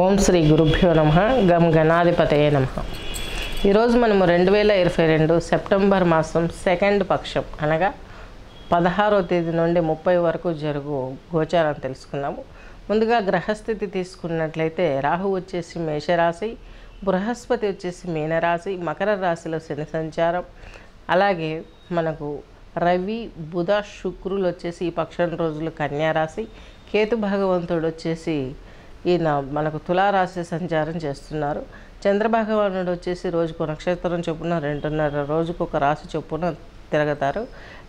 ఓం శ్రీ గురుభ్యో నమ గం గణాధిపతయే నమ ఈరోజు మనము రెండు వేల ఇరవై రెండు సెప్టెంబర్ మాసం సెకండ్ పక్షం అనగా పదహారో తేదీ నుండి ముప్పై వరకు జరుగు గోచారం తెలుసుకుందాము ముందుగా గ్రహస్థితి తీసుకున్నట్లయితే రాహు వచ్చేసి మేషరాశి బృహస్పతి వచ్చేసి మీనరాశి మకర రాశిలో శని సంచారం అలాగే మనకు రవి బుధ శుక్రులు వచ్చేసి ఈ పక్షం రోజులు కన్యారాశి కేతు భగవంతుడు వచ్చేసి ఈయన మనకు తులారాశి సంచారం చేస్తున్నారు చంద్రభగవానుడు వచ్చేసి రోజుకు నక్షత్రం చొప్పున రెండున్నర రోజుకు ఒక రాశి చొప్పున తిరగతారు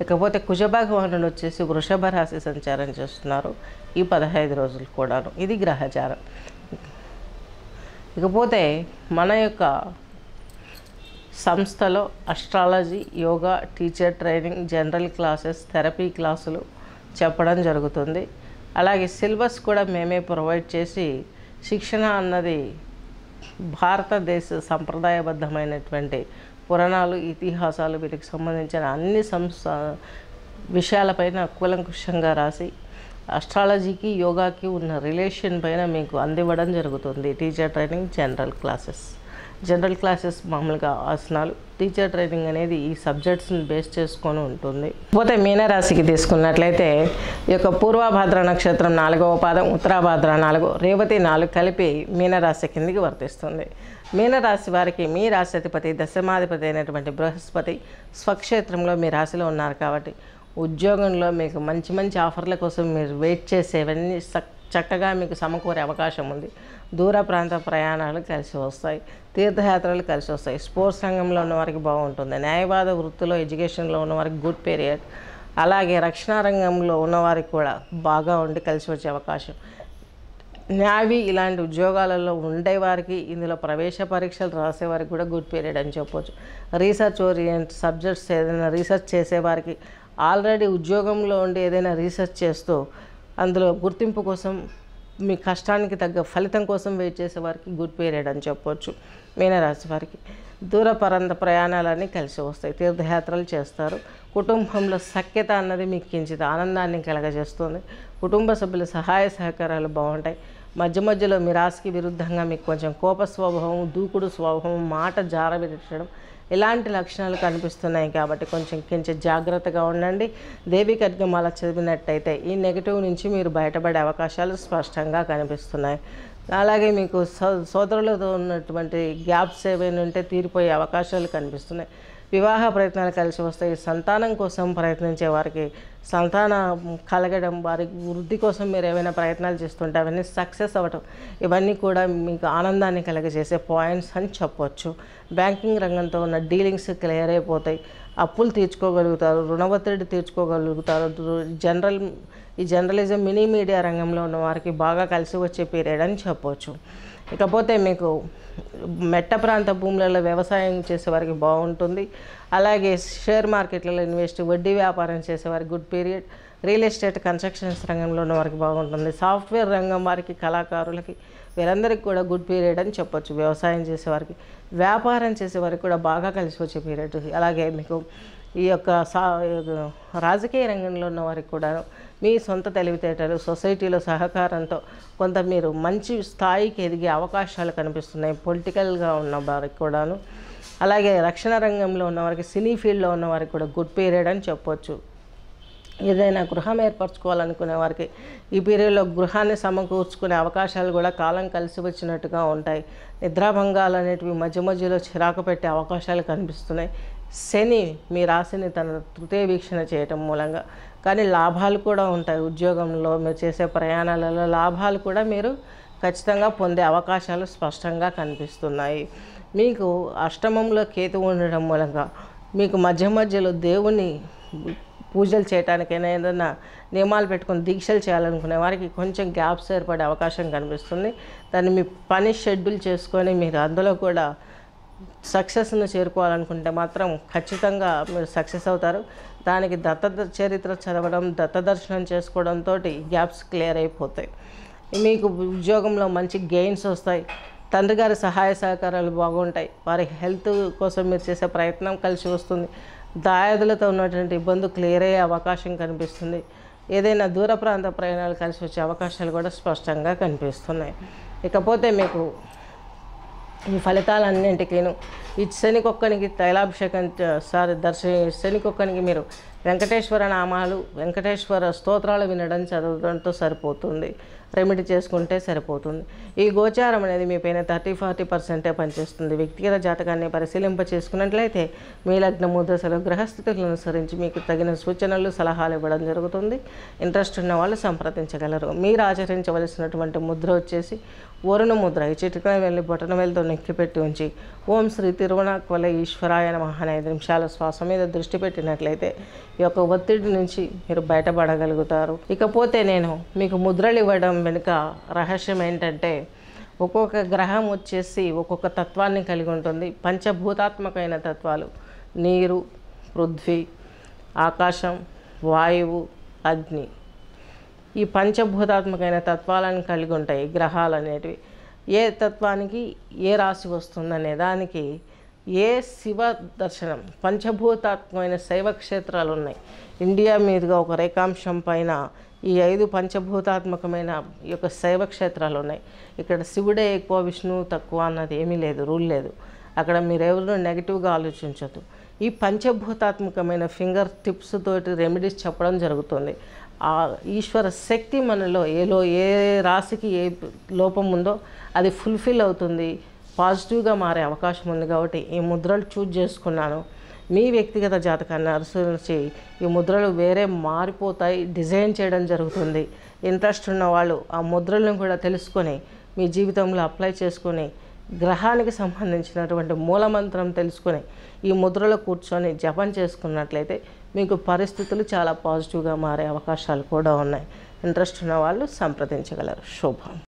ఇకపోతే కుజభగవానుడు వచ్చేసి వృషభ రాశి సంచారం చేస్తున్నారు ఈ పదహైదు రోజులు కూడాను ఇది గ్రహచారం ఇకపోతే మన యొక్క సంస్థలో astrology yoga teacher training general classes therapy క్లాసులు చెప్పడం జరుగుతుంది అలాగే సిలబస్ కూడా మేమే ప్రొవైడ్ చేసి శిక్షణ అన్నది భారతదేశ సంప్రదాయబద్ధమైనటువంటి పురాణాలు ఇతిహాసాలు వీటికి సంబంధించిన అన్ని సంస్థ విషయాలపైన కూలంకుషంగా రాసి అస్ట్రాలజీకి యోగాకి ఉన్న రిలేషన్ పైన మీకు అందివ్వడం జరుగుతుంది teacher training general classes general classes మామూలుగా ఆసనాలు టీచర్ ట్రైనింగ్ అనేది ఈ సబ్జెక్ట్స్ని బేస్ చేసుకొని ఉంటుంది పోతే మీనరాశికి తీసుకున్నట్లయితే ఈ యొక్క పూర్వభాద్ర నక్షత్రం నాలుగవ పాదం ఉత్తరాభాద్ర నాలుగు రేవతి నాలుగు కలిపి మీనరాశి కిందికి వర్తిస్తుంది మీనరాశి వారికి మీ రాశ్యధిపతి దశమాధిపతి అయినటువంటి బృహస్పతి స్వక్షేత్రంలో మీ రాశిలో ఉన్నారు కాబట్టి ఉద్యోగంలో మీకు మంచి మంచి ఆఫర్ల కోసం మీరు వెయిట్ చేసేవన్నీ చక్కగా మీకు సమకూరే అవకాశం ఉంది దూర ప్రాంత ప్రయాణాలు కలిసి వస్తాయి తీర్థయాత్రలు కలిసి వస్తాయి స్పోర్ట్స్ రంగంలో ఉన్న వారికి బాగుంటుంది న్యాయవాద వృత్తిలో ఎడ్యుకేషన్లో ఉన్న వారికి గుడ్ పీరియడ్ అలాగే రక్షణ రంగంలో ఉన్నవారికి కూడా బాగా ఉండి కలిసి వచ్చే అవకాశం న్యావి ఇలాంటి ఉద్యోగాలలో ఉండే వారికి ఇందులో ప్రవేశ పరీక్షలు రాసే వారికి కూడా గుడ్ పీరియడ్ అని చెప్పవచ్చు రీసెర్చ్ ఓరియంట్ సబ్జెక్ట్స్ ఏదైనా రీసెర్చ్ చేసేవారికి ఆల్రెడీ ఉద్యోగంలో ఉండి ఏదైనా రీసెర్చ్ చేస్తూ అందులో గుర్తింపు కోసం మీ కష్టానికి తగ్గ ఫలితం కోసం వెయిట్ చేసే వారికి గుడ్ పీరియడ్ అని చెప్పవచ్చు మీనరాశి వారికి దూర పరంత ప్రయాణాలన్నీ కలిసి వస్తాయి తీర్థయాత్రలు చేస్తారు కుటుంబంలో సఖ్యత అన్నది మీకు కించిత ఆనందాన్ని కలగజేస్తుంది కుటుంబ సభ్యుల సహాయ సహకారాలు బాగుంటాయి మధ్య మధ్యలో మీ రాశికి విరుద్ధంగా మీకు కొంచెం కోప స్వభావం దూకుడు స్వభావం మాట జారబెట్టడం ఇలాంటి లక్షణాలు కనిపిస్తున్నాయి కాబట్టి కొంచెం కించెం జాగ్రత్తగా ఉండండి దేవి కడ్గం అలా చదివినట్టయితే ఈ నెగిటివ్ నుంచి మీరు బయటపడే అవకాశాలు స్పష్టంగా కనిపిస్తున్నాయి అలాగే మీకు సో సోదరులతో ఉన్నటువంటి గ్యాప్స్ ఏవైనా ఉంటే తీరిపోయే అవకాశాలు కనిపిస్తున్నాయి వివాహ ప్రయత్నాలు కలిసి వస్తాయి సంతానం కోసం ప్రయత్నించే వారికి సంతానం కలగడం వారి వృద్ధి కోసం మీరు ఏమైనా ప్రయత్నాలు చేస్తుంటే అవన్నీ సక్సెస్ అవ్వటం ఇవన్నీ కూడా మీకు ఆనందాన్ని కలగజేసే పాయింట్స్ అని చెప్పవచ్చు బ్యాంకింగ్ రంగంతో ఉన్న డీలింగ్స్ క్లియర్ అయిపోతాయి అప్పులు తీర్చుకోగలుగుతారు రుణ ఒత్తిడి తీర్చుకోగలుగుతారు జనరల్ ఈ జర్నలిజం మినీ మీడియా రంగంలో ఉన్న వారికి బాగా కలిసి వచ్చే పీరియడ్ అని చెప్పవచ్చు ఇకపోతే మీకు మెట్ట ప్రాంత భూములలో వ్యవసాయం చేసేవారికి బాగుంటుంది అలాగే షేర్ మార్కెట్లలో ఇన్వెస్ట్ వడ్డీ వ్యాపారం చేసేవారికి good period real estate constructions రంగంలో ఉన్న వారికి బాగుంటుంది సాఫ్ట్వేర్ రంగం వారికి కళాకారులకి వీరందరికీ కూడా గుడ్ పీరియడ్ అని చెప్పొచ్చు వ్యవసాయం చేసేవారికి వ్యాపారం చేసేవారికి కూడా బాగా కలిసి వచ్చే పీరియడ్ అలాగే మీకు ఈ యొక్క సా రాజకీయ రంగంలో ఉన్న వారికి కూడా మీ సొంత తెలివితేటలు సొసైటీలో సహకారంతో కొంత మీరు మంచి స్థాయికి ఎదిగే అవకాశాలు కనిపిస్తున్నాయి పొలిటికల్గా ఉన్న వారికి కూడాను అలాగే రక్షణ రంగంలో ఉన్నవారికి సినీ ఫీల్డ్లో ఉన్న వారికి కూడా గుడ్ పీరియడ్ అని చెప్పొచ్చు ఏదైనా గృహం ఏర్పరచుకోవాలనుకునే వారికి ఈ పీరియడ్లో గృహాన్ని సమకూర్చుకునే అవకాశాలు కూడా కాలం కలిసి వచ్చినట్టుగా ఉంటాయి నిద్రాభంగాలు అనేటివి మధ్య మధ్యలో చిరాకు పెట్టే అవకాశాలు కనిపిస్తున్నాయి శని మీ రాశిని తన తృతీయ వీక్షణ చేయటం మూలంగా కానీ లాభాలు కూడా ఉంటాయి ఉద్యోగంలో మీరు చేసే ప్రయాణాలలో లాభాలు కూడా మీరు ఖచ్చితంగా పొందే అవకాశాలు స్పష్టంగా కనిపిస్తున్నాయి మీకు అష్టమంలో కేతు ఉండడం మూలంగా మీకు మధ్య మధ్యలో దేవుని పూజలు చేయటానికైనా ఏదైనా నియమాలు పెట్టుకుని దీక్షలు చేయాలనుకునే వారికి కొంచెం గ్యాప్స్ ఏర్పడే అవకాశం కనిపిస్తుంది దాన్ని మీ పని షెడ్యూల్ చేసుకొని మీరు అందులో కూడా సక్సెస్ను చేరుకోవాలనుకుంటే మాత్రం ఖచ్చితంగా మీరు సక్సెస్ అవుతారు దానికి దత్త చరిత్ర చదవడం దత్త దర్శనం చేసుకోవడంతో గ్యాప్స్ క్లియర్ అయిపోతాయి మీకు ఉద్యోగంలో మంచి గెయిన్స్ వస్తాయి తండ్రి గారి సహాయ సహకారాలు బాగుంటాయి వారి హెల్త్ కోసం మీరు చేసే ప్రయత్నం కలిసి వస్తుంది దాయాదులతో ఉన్నటువంటి ఇబ్బంది క్లియర్ అయ్యే అవకాశం కనిపిస్తుంది ఏదైనా దూర ప్రాంత ప్రయాణాలు కలిసి వచ్చే అవకాశాలు కూడా స్పష్టంగా కనిపిస్తున్నాయి ఇకపోతే మీకు ఈ ఫలితాలన్నింటికీను ఈ శనికొక్కనికి తైలాభిషేకం సారి శని శనికొక్కనికి మీరు వెంకటేశ్వర నామాలు వెంకటేశ్వర స్తోత్రాలు వినడం చదవడంతో సరిపోతుంది రెమెడీ చేసుకుంటే సరిపోతుంది ఈ గోచారం అనేది మీ పైన థర్టీ ఫార్టీ పర్సెంటే పనిచేస్తుంది వ్యక్తిగత జాతకాన్ని పరిశీలింప చేసుకున్నట్లయితే మీ లగ్న ముద్రశలు గ్రహస్థితులను అనుసరించి మీకు తగిన సూచనలు సలహాలు ఇవ్వడం జరుగుతుంది ఇంట్రెస్ట్ ఉన్న వాళ్ళు సంప్రదించగలరు మీరు ఆచరించవలసినటువంటి ముద్ర వచ్చేసి వరుణ ముద్ర ఈ చిటికన వెళ్ళి బొటనవేలతో నొక్కిపెట్టి ఉంచి ఓం శ్రీ తిరువణాకుల ఈశ్వరాయ నమ నిమిషాల శ్వాస మీద దృష్టి పెట్టినట్లయితే ఈ యొక్క ఒత్తిడి నుంచి మీరు బయటపడగలుగుతారు ఇకపోతే నేను మీకు ముద్రలు ఇవ్వడం వెనుక రహస్యం ఏంటంటే ఒక్కొక్క గ్రహం వచ్చేసి ఒక్కొక్క తత్వాన్ని కలిగి ఉంటుంది పంచభూతాత్మకమైన తత్వాలు నీరు పృథ్వీ ఆకాశం వాయువు అగ్ని ఈ పంచభూతాత్మకమైన తత్వాలను కలిగి ఉంటాయి గ్రహాలు అనేటివి ఏ తత్వానికి ఏ రాశి వస్తుందనే దానికి ఏ శివ దర్శనం పంచభూతాత్మకమైన శైవ క్షేత్రాలు ఉన్నాయి ఇండియా మీదుగా ఒక రేఖాంశం పైన ఈ ఐదు పంచభూతాత్మకమైన యొక్క శైవ క్షేత్రాలు ఉన్నాయి ఇక్కడ శివుడే ఎక్కువ విష్ణువు తక్కువ అన్నది ఏమీ లేదు రూల్ లేదు అక్కడ ఎవరు నెగిటివ్గా ఆలోచించదు ఈ పంచభూతాత్మకమైన ఫింగర్ టిప్స్ తోటి రెమెడీస్ చెప్పడం జరుగుతుంది ఆ ఈశ్వర శక్తి మనలో ఏలో ఏ రాశికి ఏ లోపం ఉందో అది ఫుల్ఫిల్ అవుతుంది పాజిటివ్గా మారే అవకాశం ఉంది కాబట్టి ఈ ముద్రలు చూజ్ చేసుకున్నాను మీ వ్యక్తిగత జాతకాన్ని అనుసరించి ఈ ముద్రలు వేరే మారిపోతాయి డిజైన్ చేయడం జరుగుతుంది ఇంట్రెస్ట్ ఉన్న వాళ్ళు ఆ ముద్రలను కూడా తెలుసుకొని మీ జీవితంలో అప్లై చేసుకొని గ్రహానికి సంబంధించినటువంటి మూలమంత్రం తెలుసుకుని ఈ ముద్రలో కూర్చొని జపం చేసుకున్నట్లయితే మీకు పరిస్థితులు చాలా పాజిటివ్గా మారే అవకాశాలు కూడా ఉన్నాయి ఇంట్రెస్ట్ ఉన్న వాళ్ళు సంప్రదించగలరు శుభం